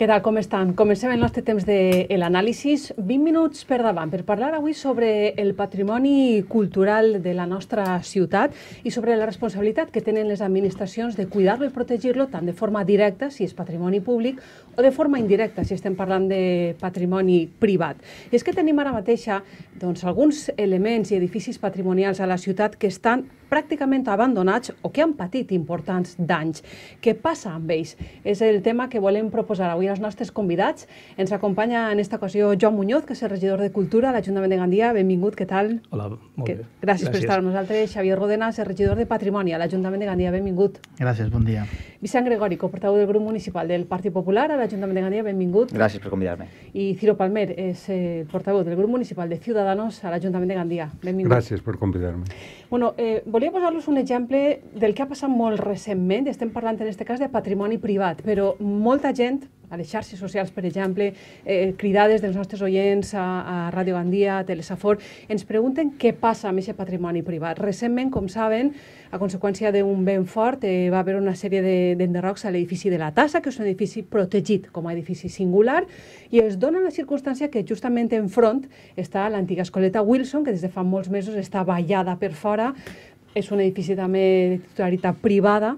Què tal, com estan? Comencem el nostre temps de l'anàlisi. 20 minuts per davant per parlar avui sobre el patrimoni cultural de la nostra ciutat i sobre la responsabilitat que tenen les administracions de cuidar-lo i protegir-lo tant de forma directa, si és patrimoni públic, o de forma indirecta, si estem parlant de patrimoni privat. I és que tenim ara mateixa doncs, alguns elements i edificis patrimonials a la ciutat que estan pràcticament abandonats o que han patit importants danys. Què passa amb ells? És el tema que volem proposar avui als nostres convidats. Ens acompanya en aquesta ocasió Joan Muñoz, que és el regidor de Cultura a l'Ajuntament de Gandia. Benvingut, què tal? Hola, molt que, bé. Gràcies, gràcies, per estar amb nosaltres. Xavier Rodena, el regidor de Patrimoni a l'Ajuntament de Gandia. Benvingut. Gràcies, bon dia. Vicent Gregori, portaveu del grup municipal del Partit Popular a l'Ajuntament de Gandia. Benvingut. Gràcies per convidar-me. I Ciro Palmer és el eh, portaveu del grup municipal de Ciudadanos a l'Ajuntament de Gandia. Benvingut. Gràcies per convidar-me. Bueno, eh, volia posar-los un exemple del que ha passat molt recentment, estem parlant en aquest cas de patrimoni privat, però molta gent, a les xarxes socials, per exemple, eh, cridades dels nostres oients a, a Ràdio Gandia, a Telesafor, ens pregunten què passa amb aquest patrimoni privat. Recentment, com saben, a conseqüència d'un vent fort, eh, va haver una sèrie d'enderrocs de, a l'edifici de la Tassa, que és un edifici protegit com a edifici singular, i es dona la circumstància que justament enfront està l'antiga escoleta Wilson, que des de fa molts mesos està ballada per fora, és un edifici també de titularitat privada,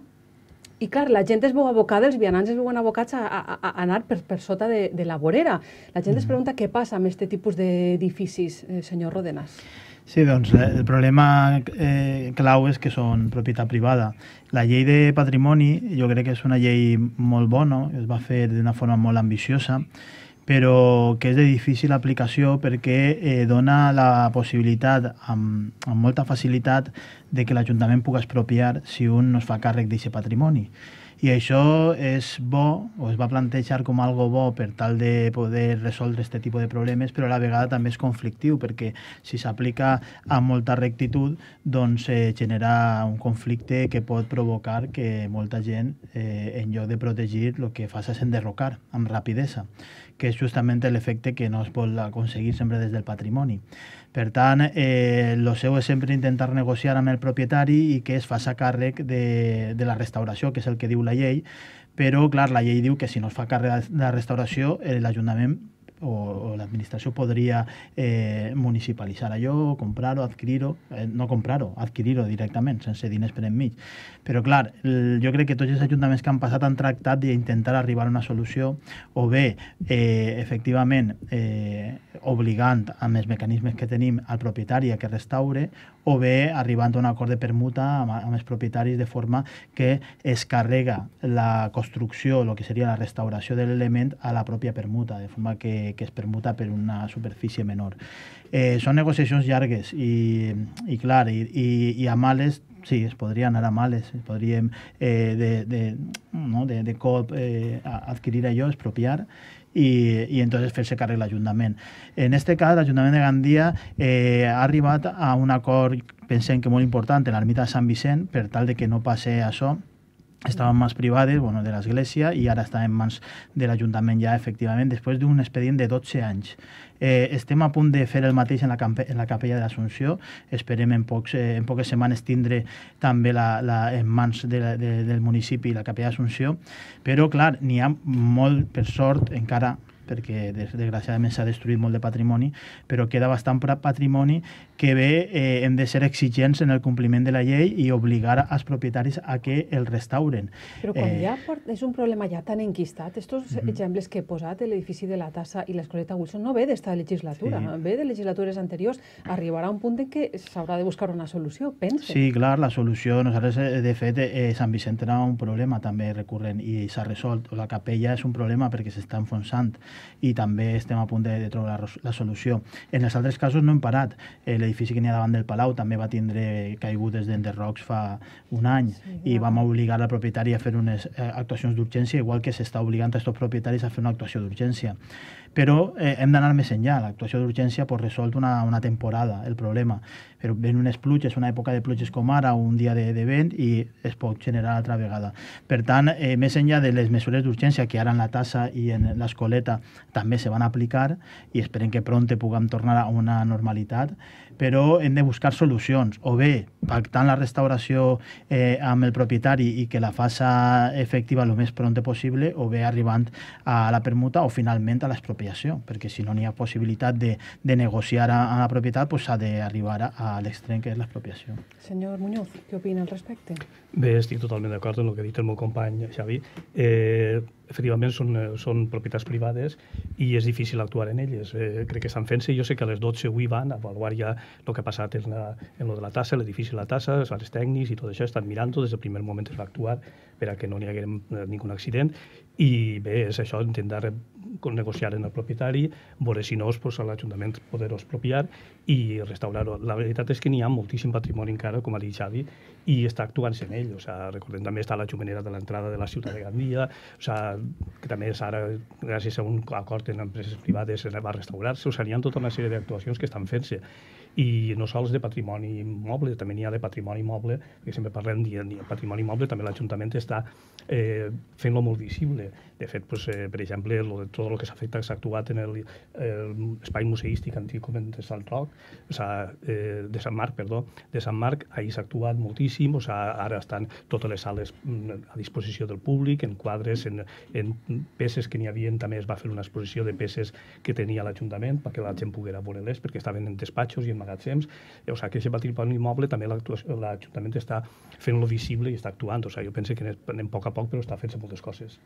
i clar, la gent es veu abocada, els vianants es veuen abocats a, a, a anar per, per sota de, de la vorera. La gent es mm. pregunta què passa amb aquest tipus d'edificis, eh, senyor Rodenas. Sí, doncs eh, el problema eh, clau és que són propietat privada. La llei de patrimoni jo crec que és una llei molt bona, es va fer d'una forma molt ambiciosa, però que és de difícil aplicació perquè eh, dona la possibilitat amb, amb molta facilitat de que l'Ajuntament pugui expropiar si un no es fa càrrec d'aquest patrimoni. I això és bo, o es va plantejar com algo bo per tal de poder resoldre aquest tipus de problemes, però a la vegada també és conflictiu, perquè si s'aplica amb molta rectitud, doncs eh, genera un conflicte que pot provocar que molta gent, eh, en lloc de protegir, el que fa és enderrocar amb rapidesa que és justament l'efecte que no es pot aconseguir sempre des del patrimoni. Per tant, eh, seu és sempre intentar negociar amb el propietari i que es faci càrrec de, de la restauració, que és el que diu la llei, però, clar, la llei diu que si no es fa càrrec de la restauració, eh, l'Ajuntament o, o la administración eh, municipalitzar allò, comprar-ho, adquirir-ho, eh, no comprar-ho, adquirir-ho directament, sense diners per enmig. Però, clar, el, jo crec que tots els ajuntaments que han passat han tractat d'intentar arribar a una solució o bé, eh, efectivament, eh, obligant amb els mecanismes que tenim al propietari a que restaure o bé arribant a un acord de permuta amb, amb els propietaris de forma que es carrega la construcció, el que seria la restauració de l'element a la pròpia permuta, de forma que, que es permuta per una superfície menor. Eh, són negociacions llargues i, i clar, i, i, i a males sí, es podria anar a males, podríem eh, de, de, no, de, de cop eh, adquirir allò, expropiar, i, i entonces fer-se càrrec l'Ajuntament. En aquest cas, l'Ajuntament de Gandia eh, ha arribat a un acord, pensem que molt important, en l'ermita de Sant Vicent, per tal de que no passe això, estaven mans privades, bueno, de l'Església, i ara està en mans de l'Ajuntament ja, efectivament, després d'un expedient de 12 anys. Eh, estem a punt de fer el mateix en la, en la capella de l'Assumpció. Esperem en, pocs, eh, en poques setmanes tindre també la, la, en mans de, la, de, del municipi la capella d'Assumpció. Però, clar, n'hi ha molt, per sort, encara perquè desgraciadament s'ha destruït molt de patrimoni, però queda bastant patrimoni que bé eh, hem de ser exigents en el compliment de la llei i obligar als propietaris a que el restauren. Però com eh... ja és un problema ja tan enquistat, aquests mm -hmm. exemples que he posat, l'edifici de la Tassa i l'escoleta Wilson, no ve d'esta legislatura, sí. ve de legislatures anteriors. Arribarà un punt en què s'haurà de buscar una solució, pense. Sí, clar, la solució, nosaltres, eh, de fet, eh, eh Sant Vicent era un problema també recurrent i s'ha resolt. La capella és un problema perquè s'està enfonsant i també estem a punt de, de trobar la, la solució. En els altres casos no hem parat. Eh, l'edifici que n'hi ha davant del Palau també va tindre caigudes d'enderrocs fa un any sí, i vam obligar la propietària a fer unes eh, actuacions d'urgència, igual que s'està obligant a aquests propietaris a fer una actuació d'urgència però eh, hem d'anar més enllà. L'actuació d'urgència pues, resolt una, una temporada el problema, però ven unes pluges, una època de pluges com ara, un dia de, de vent, i es pot generar altra vegada. Per tant, eh, més enllà de les mesures d'urgència que ara en la tassa i en l'escoleta també se van aplicar, i esperem que pront puguem tornar a una normalitat, però hem de buscar solucions, o bé pactant la restauració eh, amb el propietari i que la faça efectiva el més pront possible, o bé arribant a la permuta o finalment a l'expropiació l'expropiació, perquè si no n'hi ha possibilitat de, de negociar a, a la propietat, s'ha pues, d'arribar a, a l'extrem que és l'expropiació. Senyor Muñoz, què opina al respecte? Bé, estic totalment d'acord amb el que ha dit el meu company Xavi. Eh, efectivament són, eh, són propietats privades i és difícil actuar en elles. Eh, crec que estan fent-se. Jo sé que a les 12 avui van a avaluar ja el que ha passat en, la, en lo de la tassa, l'edifici de la tassa, els tècnics i tot això. Estan mirant-ho, des del primer moment es va actuar per a que no n'hi haguem eh, ningun accident. I bé, és això, intentar negociar en el propietari, veure si no es posa l'Ajuntament poder expropiar i restaurar-ho. La veritat és que n'hi ha moltíssim patrimoni encara, com ha dit Xavi, i està actuant en ell. O sea, recordem també està la jovenera de l'entrada de la ciutat de Gandia, o sea, que també és ara, gràcies a un acord en empreses privades, va restaurar-se. O sea, hi ha tota una sèrie d'actuacions que estan fent-se i no sols de patrimoni immoble, també n'hi ha de patrimoni immoble, perquè sempre parlem de, patrimoni immoble, també l'Ajuntament està eh, fent-lo molt visible. De fet, pues, eh, per exemple, lo, tot el que s'ha fet s'ha actuat en l'espai eh, museístic antic de Sant Roc, o sea, eh, de Sant Marc, perdó, de Sant Marc, ahir s'ha actuat moltíssim, o sea, ara estan totes les sales mm, a disposició del públic, en quadres, en, en peces que n'hi havien, també es va fer una exposició de peces que tenia l'Ajuntament perquè la gent poguera veure-les, perquè estaven en despatxos i en magatzems, o sigui, que aquest va triar un immoble també l'Ajuntament està fent-lo visible i està actuant, o sigui, jo penso que anem a poc a poc però està fent-se moltes coses.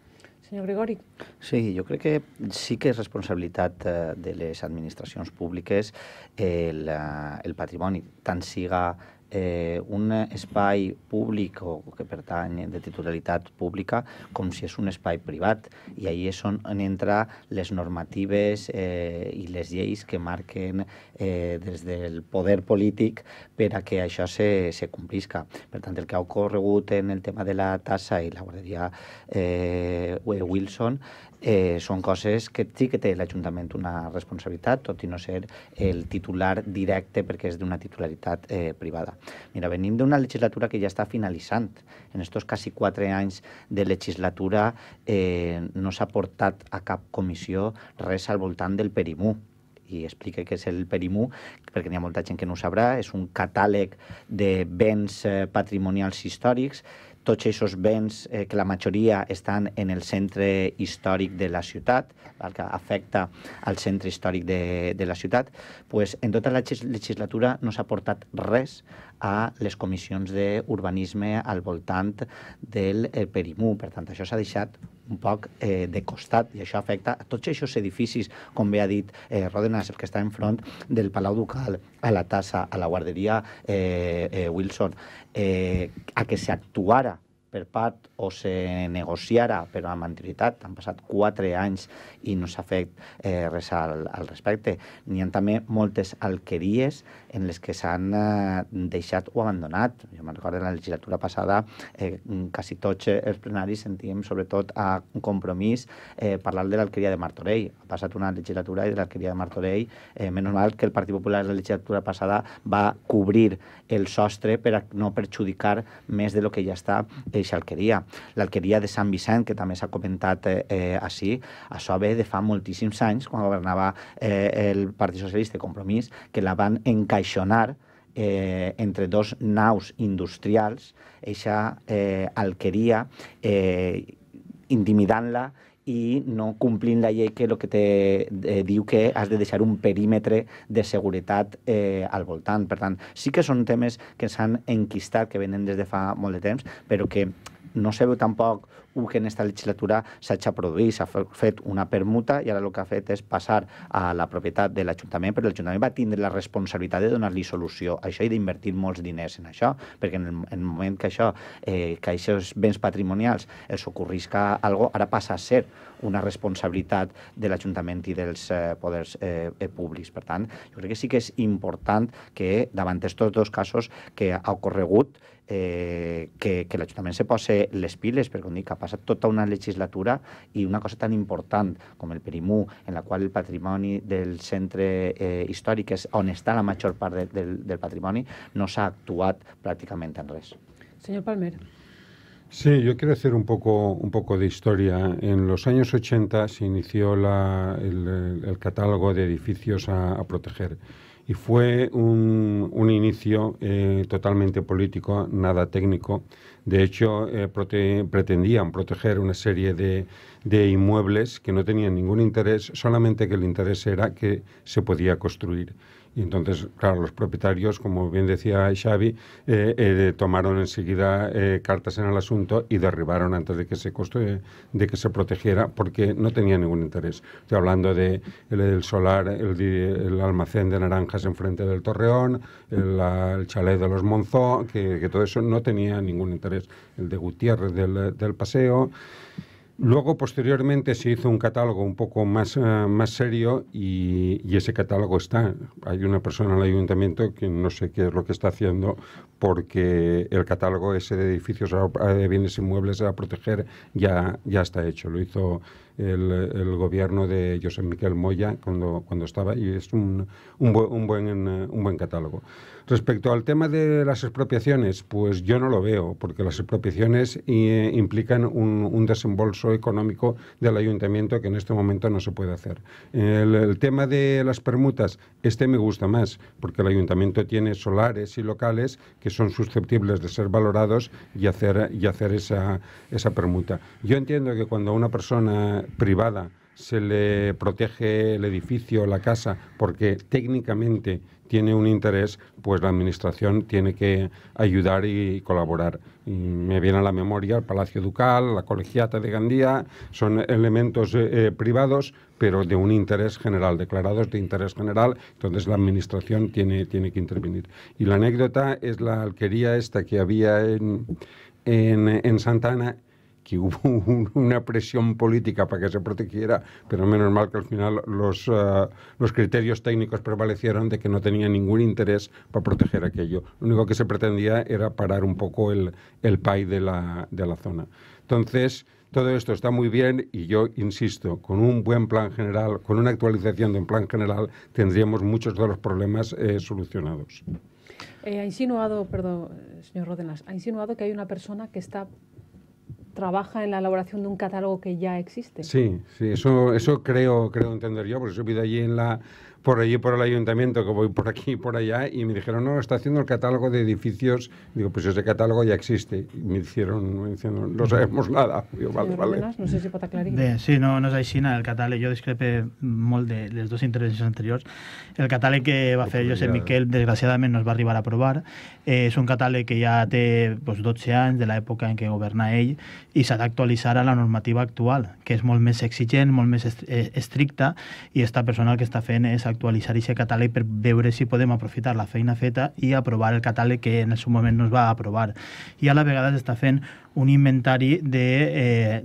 Senyor Gregori. Sí, jo crec que sí que és responsabilitat eh, de les administracions públiques el, eh, el patrimoni, tant siga eh, un espai públic o que pertany de titularitat pública com si és un espai privat. I ahir és on, on entra les normatives eh, i les lleis que marquen eh, des del poder polític per a que això se, se complisca. Per tant, el que ha ocorregut en el tema de la tassa i la guarderia eh, Wilson eh, són coses que sí que té l'Ajuntament una responsabilitat, tot i no ser el titular directe perquè és d'una titularitat eh, privada. Mira, venim d'una legislatura que ja està finalitzant. En estos quasi quatre anys de legislatura eh, no s'ha portat a cap comissió res al voltant del perimú i explica què és el Perimú, perquè n'hi ha molta gent que no ho sabrà, és un catàleg de béns eh, patrimonials històrics tots aquests béns eh, que la majoria estan en el centre històric de la ciutat, el que afecta al centre històric de, de la ciutat, pues, en tota la legislatura no s'ha portat res a les comissions d'urbanisme al voltant del eh, Perimú. Per tant, això s'ha deixat un poc eh, de costat i això afecta a tots aquests edificis, com bé ha dit eh, Rodenas, el que està enfront del Palau Ducal, a la Tassa, a la guarderia eh, eh, Wilson, eh, a que s'actuara per part o se negociara, però amb anterioritat han passat quatre anys i no s'ha fet eh, res al, al respecte. N'hi ha també moltes alqueries en les que s'han eh, deixat o abandonat. Jo me'n recordo la legislatura passada eh, quasi tots els plenaris sentíem sobretot a un compromís eh, parlar de l'alqueria de Martorell. Ha passat una legislatura i de l'alqueria de Martorell, eh, menys mal que el Partit Popular la legislatura passada va cobrir el sostre per a no perjudicar més de lo que ja està eh, mateixa alqueria. L'alqueria de Sant Vicent, que també s'ha comentat eh, eh, així, això ve de fa moltíssims anys, quan governava eh, el Partit Socialista de Compromís, que la van encaixonar eh, entre dos naus industrials, eixa eh, alqueria, eh, intimidant-la i no complint la llei que el que te eh, diu que has de deixar un perímetre de seguretat eh, al voltant. Per tant, sí que són temes que s'han enquistat, que venen des de fa molt de temps, però que no se veu tampoc un que en aquesta legislatura s'ha produït, s'ha fet una permuta i ara el que ha fet és passar a la propietat de l'Ajuntament, però l'Ajuntament va tindre la responsabilitat de donar-li solució a això i d'invertir molts diners en això, perquè en el, en el moment que això, eh, que aquests béns patrimonials els ocorrisca algo, ara passa a ser una responsabilitat de l'Ajuntament i dels eh, poders eh, eh públics. Per tant, jo crec que sí que és important que davant aquests dos casos que ha ocorregut eh, que, que l'Ajuntament se posi les piles, perquè dic, ha Toda una legislatura y una cosa tan importante como el Perimú, en la cual el patrimonio del centre histórico, eh, històric és on la mayor parte del, patrimonio, patrimoni, no s'ha actuat pràcticament en res. Señor Palmer. Sí, yo quiero hacer un poco, un poco de historia. En los años 80 se inició el, catálogo de edificios a, a proteger y fue un, inicio eh, totalmente político, nada técnico. De hecho, eh, pretendían proteger una serie de, inmuebles que no tenían ningún interés, solamente que el interés era que se podía construir. Y entonces, claro, los propietarios, como bien decía Xavi, eh, eh, tomaron enseguida eh, cartas en el asunto y derribaron antes de que se coste, de que se protegiera, porque no tenía ningún interés. Estoy hablando de el, solar, el, almacén de naranjas enfrente del Torreón, el, chalet de los Monzó, que, todo eso no tenía ningún interés. El de Gutiérrez del, del Paseo. Luego, posteriormente, se hizo un catálogo un poco más, eh, más serio y, ese catálogo está. Hay una persona en el ayuntamiento que no sé qué es lo que está haciendo porque el catálogo ese de edificios, de eh, bienes inmuebles a proteger ya, ya está hecho. Lo hizo el, gobierno de José Miguel Moya cuando, cuando estaba, y es un, un, buen, eh, un buen catálogo. Respecto al tema de las expropiaciones, pues yo no lo veo, porque las expropiaciones eh, implican un, desembolso económico del ayuntamiento que en este momento no se puede hacer. El, el tema de las permutas, este me gusta más, porque el ayuntamiento tiene solares y locales que son susceptibles de ser valorados y hacer, y hacer esa, esa permuta. Yo entiendo que cuando una persona privada se le protege el edificio, la casa, porque técnicamente tiene un interés, pues la Administración tiene que ayudar y colaborar. me viene a la memoria el Palacio Ducal, la Colegiata de Gandía, son elementos eh, eh, privados, pero de un interés general, declarados de interés general, entonces la Administración tiene, tiene que intervenir. Y la anécdota es la alquería esta que había en, en, en que hubo una presión política para que se protegiera, pero menos mal que al final los, eh, los criterios técnicos prevalecieron de que no tenía ningún interés para proteger aquello. Lo único que se pretendía era parar un poco el, el de la, de la zona. Entonces, todo esto está muy bien y yo insisto, con un buen plan general, con una actualización de un plan general, tendríamos muchos de los problemas eh, solucionados. Eh, ha insinuado, perdón, señor Rodenas, ha insinuado que hay una persona que está trabaja en la elaboración de un catálogo que ya existe. Sí, sí, eso, eso creo, creo entender yo, porque yo vivo allí en la por allí por el ayuntamiento, que voy por aquí y por allá, y me dijeron, no, está haciendo el catálogo de edificios. Digo, pues ese catálogo ya existe. Y me hicieron, no sabemos nada. no sé si aclarar. sí, no, no és nada, el catálogo, yo discrepe molt de dos dos intervencions anteriors. El catálogo que va a hacer José Miquel, desgraciadamente, no va va arribar a probar Es eh, un catálogo que ya té pues 12 años, de la época en què governa ell, i s'ha d'actualitzar a la normativa actual, que es molt més exigent, molt més eh, estricta, y esta persona que está fent és actualitzar actualitzar aquest catàleg per veure si podem aprofitar la feina feta i aprovar el catàleg que en el seu moment no es va aprovar. I a la vegada s'està fent un inventari de... Eh,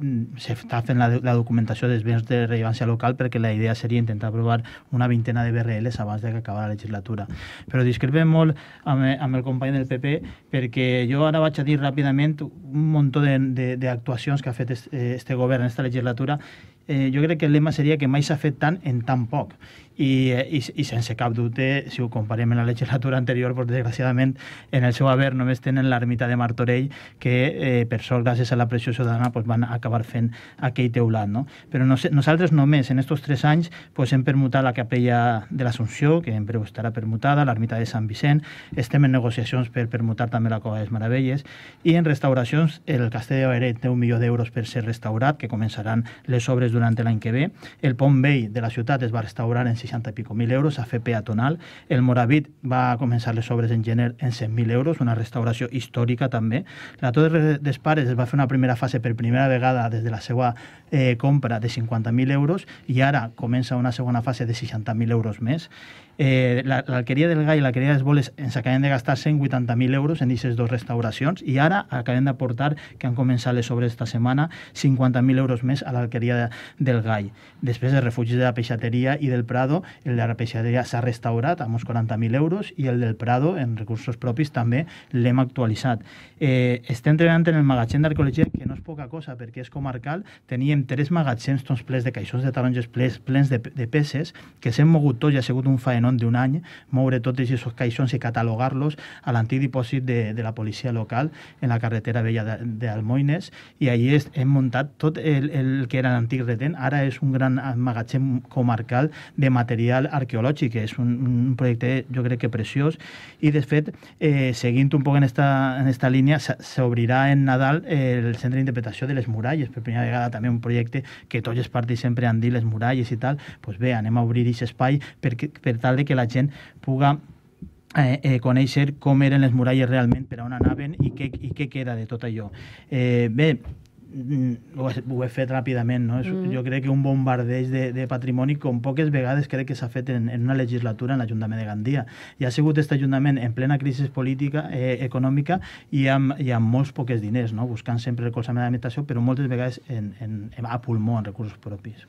s'està fent la, la documentació dels béns de rellevància local perquè la idea seria intentar aprovar una vintena de BRLs abans de que acabi la legislatura. Però discrepem molt amb, amb el company del PP perquè jo ara vaig a dir ràpidament un munt d'actuacions que ha fet este, eh, este govern en aquesta legislatura eh, jo crec que el lema seria que mai s'ha fet tant en tan poc i, eh, i, i sense cap dubte, si ho comparem amb la legislatura anterior, doncs, desgraciadament en el seu haver només tenen l'ermita de Martorell que eh, per sort gràcies a la pressió ciutadana doncs, van acabar fent aquell teulat. No? Però no, nosaltres només en aquests tres anys doncs, hem permutat la capella de l'Assumpció, que en breu estarà permutada, l'ermita de Sant Vicent, estem en negociacions per permutar també la Cova de les Meravelles i en restauracions el castell de Baeret té un milió d'euros per ser restaurat, que començaran les obres durant l'any que ve. El pont vell de la ciutat es va restaurar en 60 i pico mil euros a fer peatonal. El Moravit va començar les obres en gener en 100.000 euros, una restauració històrica també. La Torre dels Pares es va fer una primera fase per primera vegada des de la seva eh, compra de 50.000 euros i ara comença una segona fase de 60.000 euros més eh, l'alqueria del Gai i l'alqueria dels Boles ens eh, acabem de gastar 180.000 euros en aquestes dues restauracions i ara acabem d'aportar, que han començat les obres esta setmana, 50.000 euros més a l'alqueria de, del Gai. Després, el refugi de la peixateria i del Prado, el de la peixateria s'ha restaurat amb uns 40.000 euros i el del Prado, en recursos propis, també l'hem actualitzat. Eh, estem treballant en el magatzem d'arqueologia, que no és poca cosa, perquè és comarcal, teníem tres magatzems tots plens de caixons de taronges plens, plens de, de peces, que s'hem mogut tots i ha sigut un faenó reunión de un any, moure todos aquests caixons i catalogarlos al antidipósito dipòsit de, de la policia local en la carretera de d'Almoines i ahí es hem muntat tot el, el que era l'antic retén, ara és un gran magachén comarcal de material arqueològic, és un, un projecte jo crec que preciós i de fet eh, seguint un poco en esta, en esta línia s'obrirà en Nadal el centre d'interpretació de les muralles, per primera vegada també un projecte que todos los partidos sempre han dit les muralles i tal, pues vean, anem a obrir aquest espai per, per tal tal de que la gent puga eh, eh, conèixer com eren les muralles realment, per a on anaven i què, i què queda de tot allò. Eh, bé, mm, ho he, ho he fet ràpidament, no? Mm. Jo crec que un bombardeig de, de patrimoni com poques vegades crec que s'ha fet en, en una legislatura en l'Ajuntament de Gandia. I ha sigut aquest Ajuntament en plena crisi política, eh, econòmica i amb, i amb molts poques diners, no? Buscant sempre recolzament a l'administració, però moltes vegades en, en, en, a pulmó, en recursos propis.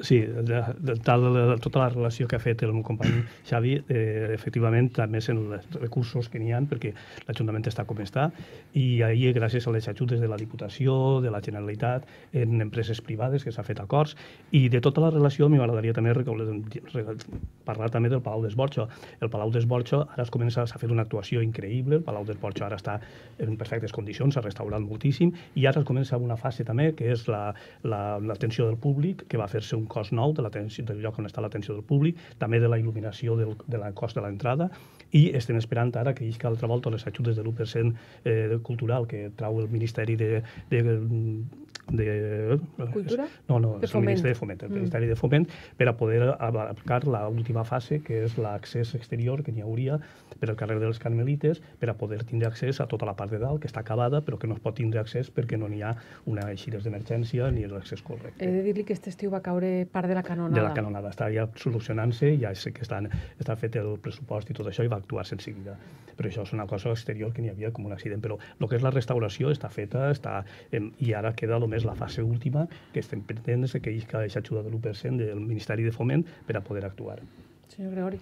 Sí, de, de, tal de, de, tota la relació que ha fet el meu company Xavi, eh, efectivament també en els recursos que n'hi ha, perquè l'Ajuntament està com està, i ahir gràcies a les ajudes de la Diputació, de la Generalitat, en empreses privades que s'ha fet acords, i de tota la relació m'agradaria també parlar també del Palau d'Esborxo. El Palau d'Esborxo ara es comença, s'ha fet una actuació increïble, el Palau d'Esborxo ara està en perfectes condicions, s'ha restaurat moltíssim, i ara es comença una fase també que és l'atenció la, la, del públic, que va fer-se un cost nou de del lloc on està l'atenció del públic, també de la il·luminació del, de la cost de l'entrada, i estem esperant ara que isca altra volta les ajudes de l'1% eh, cultural que trau el Ministeri de, de, de Cultura? No, no, de és el Ministeri de Foment, el mm. Ministeri mm. de Foment, per a poder aplicar l'última fase, que és l'accés exterior que n'hi hauria per al carrer dels Carmelites, per a poder tindre accés a tota la part de dalt, que està acabada, però que no es pot tindre accés perquè no n'hi ha una eixida d'emergència ni l'accés correcte. He de dir-li que este estiu va caure part de la canonada. De la canonada. Està ja solucionant-se, ja sé que estan, està fet el pressupost i tot això i va actuar sense seguida. Però això és una cosa exterior que n'hi havia com un accident. Però el que és la restauració està feta està, en, i ara queda només la fase última que estem pretendent que hi ha ajuda de l'1% del Ministeri de Foment per a poder actuar senyor Gregori.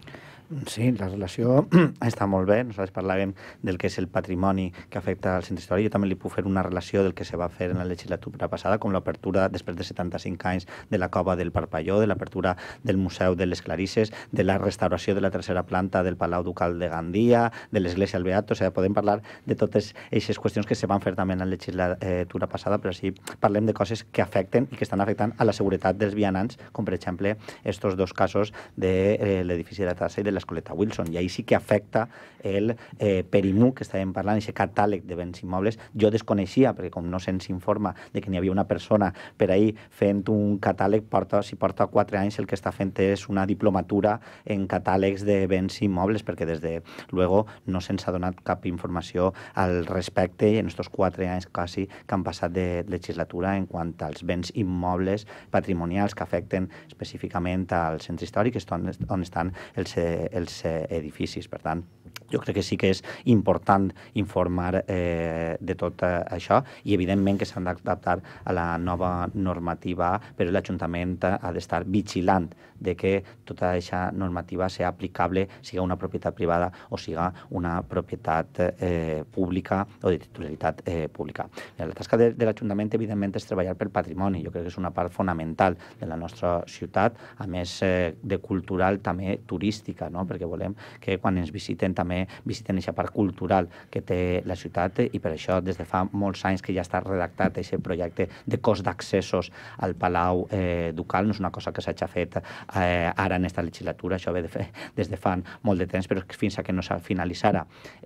Sí, la relació està molt bé. Nosaltres parlàvem del que és el patrimoni que afecta al centre històric. Jo també li puc fer una relació del que se va fer en la legislatura passada, com l'apertura, després de 75 anys, de la cova del Parpalló, de l'apertura del Museu de les Clarisses, de la restauració de la tercera planta del Palau Ducal de Gandia, de l'Església del Beato. O sigui, podem parlar de totes aquestes qüestions que se van fer també en la legislatura passada, però sí, parlem de coses que afecten i que estan afectant a la seguretat dels vianants, com per exemple, aquests dos casos de eh, l'edifici de la Tassa i de l'Escoleta Wilson. I ahí sí que afecta el eh, perimú que estàvem parlant, aquest catàleg de béns immobles. Jo desconeixia, perquè com no se'ns informa de que n'hi havia una persona per ahir fent un catàleg, porta, si porta quatre anys el que està fent és una diplomatura en catàlegs de béns immobles, perquè des de luego no se'ns ha donat cap informació al respecte i en estos quatre anys quasi que han passat de legislatura en quant als béns immobles patrimonials que afecten específicament al centre històric, on, on estan els, eh, els eh, edificis. Per tant, jo crec que sí que és important informar eh, de tot eh, això i evidentment que s'han d'adaptar a la nova normativa, però l'Ajuntament ha d'estar vigilant de que tota aquesta normativa sigui aplicable, siga una propietat privada o siga una propietat eh, pública o de titularitat eh, pública. La tasca de, de l'Ajuntament, evidentment, és treballar pel patrimoni. Jo crec que és una part fonamental de la nostra ciutat, a més eh, de cultural també també turística, no? perquè volem que quan ens visiten també visiten aquesta part cultural que té la ciutat eh, i per això des de fa molts anys que ja està redactat aquest projecte de cost d'accessos al Palau eh, Ducal. No és una cosa que s'ha fet eh, ara en aquesta legislatura, això ve de fer des de fa molt de temps, però fins a que no s'ha finalitzat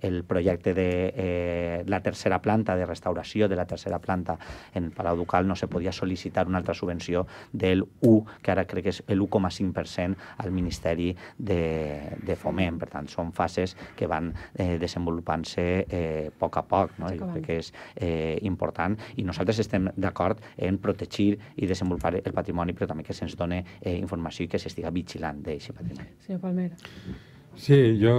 el projecte de eh, la tercera planta, de restauració de la tercera planta en el Palau Ducal, no se podia sol·licitar una altra subvenció del 1, que ara crec que és el 1,5% al Ministeri de, de foment. Per tant, són fases que van eh, desenvolupant-se eh, a poc a poc. No? Sí, jo crec que és eh, important i nosaltres estem d'acord en protegir i desenvolupar el patrimoni, però també que se'ns doni eh, informació i que s'estiga vigilant d'aquest patrimoni. Senyor Palmera. Sí, jo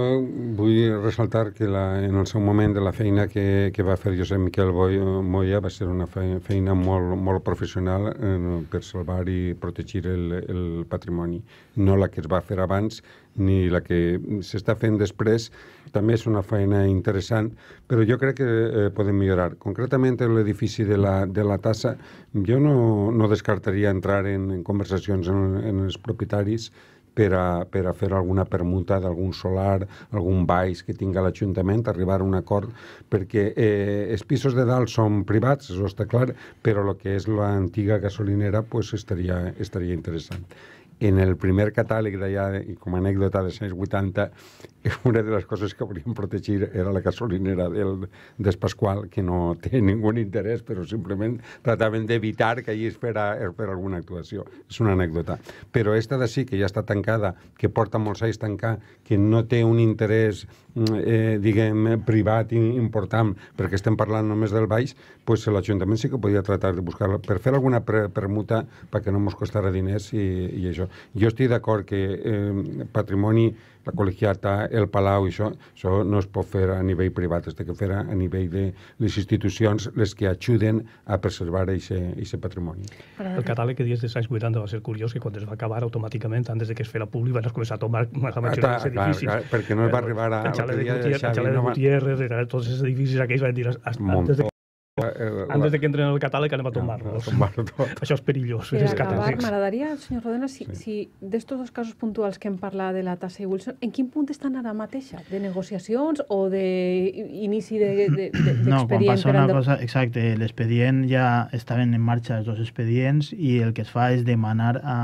vull ressaltar que la, en el seu moment de la feina que, que va fer Josep Miquel eh, Moya va ser una feina molt, molt professional eh, per salvar i protegir el, el patrimoni. No la que es va fer abans ni la que s'està fent després. També és una feina interessant, però jo crec que eh, podem millorar. Concretament en l'edifici de, la, de la tassa, jo no, no descartaria entrar en, en conversacions en, en els propietaris per a, per a fer alguna permuta d'algun solar, algun baix que tinga l'Ajuntament, arribar a un acord, perquè eh, els pisos de dalt són privats, això està clar, però el que és l'antiga gasolinera pues, estaria, estaria interessant en el primer catàleg d'allà, i com a anècdota de 680, una de les coses que volíem protegir era la gasolinera del Despascual, que no té ningú interès, però simplement trataven d'evitar que allí es fera, es fera alguna actuació. És una anècdota. Però esta de sí, que ja està tancada, que porta molts anys tancar, que no té un interès, mm, eh, diguem, privat i important, perquè estem parlant només del Baix, pues l'Ajuntament sí que podia tratar de buscar per fer alguna permuta perquè no ens costarà diners i, i això. Jo estic d'acord que eh, patrimoni la col·legiata, el Palau, i això, això no es pot fer a nivell privat, es que fer a, nivell de les institucions les que ajuden a preservar aquest patrimoni. El catàleg que dies dels anys 80 va ser curiós que quan es va acabar automàticament, antes de que es feia públic, van començar a tomar més a menys edificis. Clar, clar, perquè no es va arribar a... El xalet de, Gutiérrez, de Gutiérrez, tots els edificis aquells van dir... Antes de Eh, Antes de que entren al catàleg anem a tombar-nos. Ah, Tombar Això és perillós. Per acabar, m'agradaria, senyor Rodena, si, sí. si d'estos dos casos puntuals que hem parlat de la Tassa i Wilson, en quin punt estan ara mateixa? De negociacions o d'inici de, de, de, de No, quan passa una cosa... Exacte, l'expedient ja estaven en marxa els dos expedients i el que es fa és demanar a,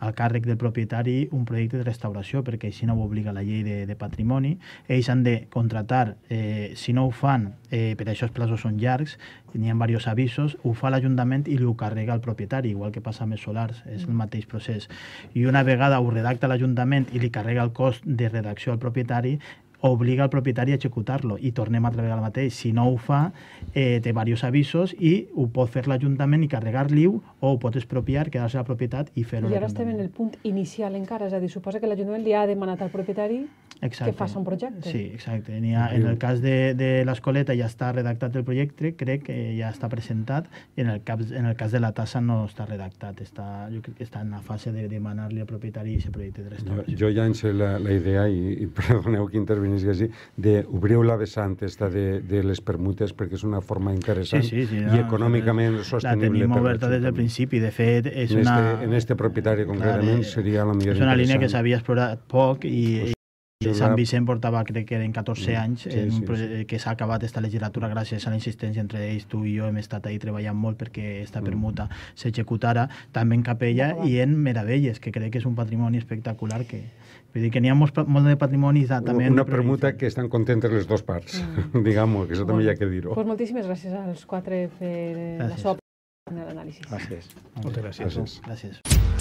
al càrrec del propietari un projecte de restauració, perquè així no ho obliga la llei de, de patrimoni. Ells han de contratar, eh, si no ho fan, eh, per això els plaços són llargs, n'hi ha diversos avisos, ho fa l'Ajuntament i li ho carrega el propietari, igual que passa amb els solars, és el mateix procés. I una vegada ho redacta l'Ajuntament i li carrega el cost de redacció al propietari, obliga el propietari a executar-lo i tornem a treballar el mateix. Si no ho fa, eh, té diversos avisos i ho pot fer l'Ajuntament i carregar-liu o ho pot expropiar, quedar-se la propietat i fer-ho I ara estem en el punt inicial encara, és a dir, suposa que l'Ajuntament li ha demanat al propietari Exacte. que faci un projecte. Sí, exacte. N ha, en el cas de, de l'escoleta ja està redactat el projecte, crec que ja està presentat, i en el, cap, en el cas de la tassa no està redactat, està, jo crec que està en la fase de demanar-li al propietari aquest projecte de restauració. Jo, jo sé la, la idea, i, i perdoneu que intervenís així, d'obrir la vessant esta de, de les permutes perquè és una forma interessant sí, sí, sí, no, i econòmicament no, sostenible. La tenim oberta des del principi, de fet és en una... Este, en este propietari concretament clar, eh, seria la millor És una línia que s'havia explorat poc i, Pues, Jugar... Sant Vicent portava, crec que eren 14 mm. anys, sí, en eh, sí, sí. Eh, que s'ha acabat aquesta legislatura gràcies a la insistència entre ells, tu i jo hem estat ahí treballant molt perquè esta mm. permuta mm. s'executara, també en Capella i en Meravelles, que crec que és un patrimoni espectacular que... Vull dir que n'hi ha molt, molt de patrimonis de, també... Una permuta que estan contentes les dues parts, mm. diguem-ho, que això també hi ha que dir-ho. Pues moltíssimes gràcies als quatre per gràcies. la seva l'anàlisi. Gràcies. Moltes gràcies. gràcies. gràcies.